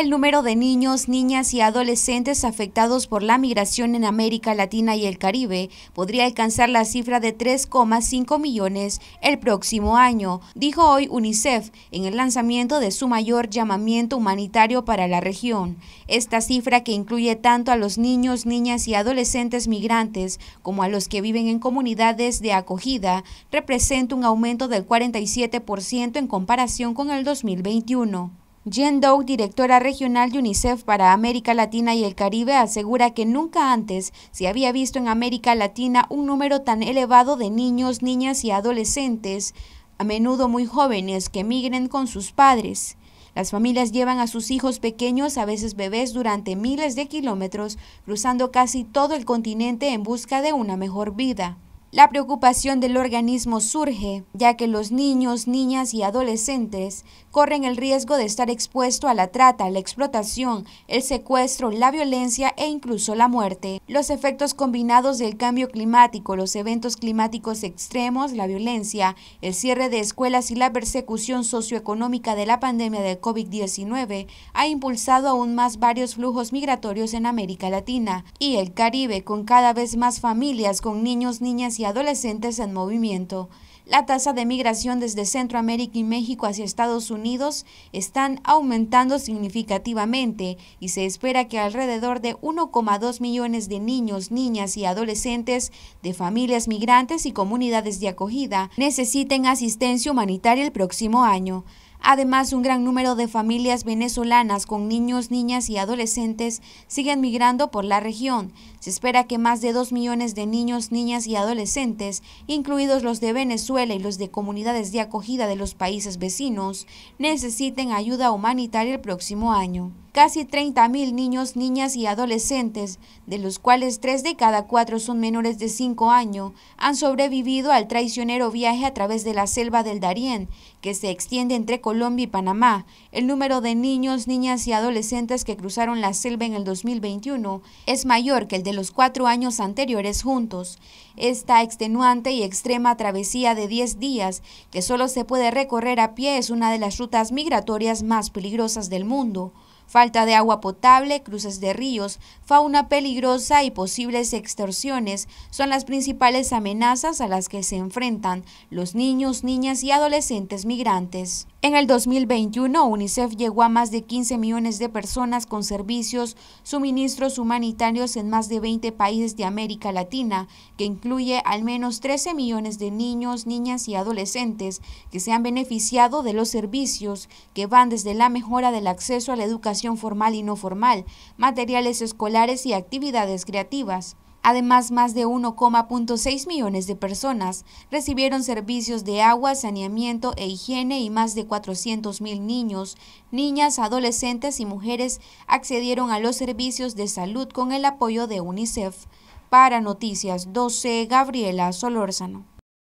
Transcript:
El número de niños, niñas y adolescentes afectados por la migración en América Latina y el Caribe podría alcanzar la cifra de 3,5 millones el próximo año, dijo hoy UNICEF en el lanzamiento de su mayor llamamiento humanitario para la región. Esta cifra que incluye tanto a los niños, niñas y adolescentes migrantes como a los que viven en comunidades de acogida representa un aumento del 47% en comparación con el 2021. Jen Dow, directora regional de UNICEF para América Latina y el Caribe, asegura que nunca antes se había visto en América Latina un número tan elevado de niños, niñas y adolescentes, a menudo muy jóvenes, que emigren con sus padres. Las familias llevan a sus hijos pequeños, a veces bebés, durante miles de kilómetros, cruzando casi todo el continente en busca de una mejor vida. La preocupación del organismo surge, ya que los niños, niñas y adolescentes corren el riesgo de estar expuestos a la trata, la explotación, el secuestro, la violencia e incluso la muerte. Los efectos combinados del cambio climático, los eventos climáticos extremos, la violencia, el cierre de escuelas y la persecución socioeconómica de la pandemia de COVID-19 ha impulsado aún más varios flujos migratorios en América Latina y el Caribe, con cada vez más familias con niños, niñas y adolescentes en movimiento. La tasa de migración desde Centroamérica y México hacia Estados Unidos están aumentando significativamente y se espera que alrededor de 1,2 millones de niños, niñas y adolescentes de familias migrantes y comunidades de acogida necesiten asistencia humanitaria el próximo año. Además, un gran número de familias venezolanas con niños, niñas y adolescentes siguen migrando por la región. Se espera que más de 2 millones de niños, niñas y adolescentes, incluidos los de Venezuela y los de comunidades de acogida de los países vecinos, necesiten ayuda humanitaria el próximo año casi 30.000 niños, niñas y adolescentes, de los cuales tres de cada cuatro son menores de 5 años, han sobrevivido al traicionero viaje a través de la selva del Darién, que se extiende entre Colombia y Panamá. El número de niños, niñas y adolescentes que cruzaron la selva en el 2021 es mayor que el de los cuatro años anteriores juntos. Esta extenuante y extrema travesía de 10 días, que solo se puede recorrer a pie, es una de las rutas migratorias más peligrosas del mundo falta de agua potable, cruces de ríos, fauna peligrosa y posibles extorsiones son las principales amenazas a las que se enfrentan los niños, niñas y adolescentes migrantes. En el 2021, UNICEF llegó a más de 15 millones de personas con servicios, suministros humanitarios en más de 20 países de América Latina, que incluye al menos 13 millones de niños, niñas y adolescentes que se han beneficiado de los servicios que van desde la mejora del acceso a la educación formal y no formal, materiales escolares y actividades creativas. Además, más de 1,6 millones de personas recibieron servicios de agua, saneamiento e higiene y más de 400 mil niños, niñas, adolescentes y mujeres accedieron a los servicios de salud con el apoyo de UNICEF. Para Noticias 12, Gabriela Solórzano.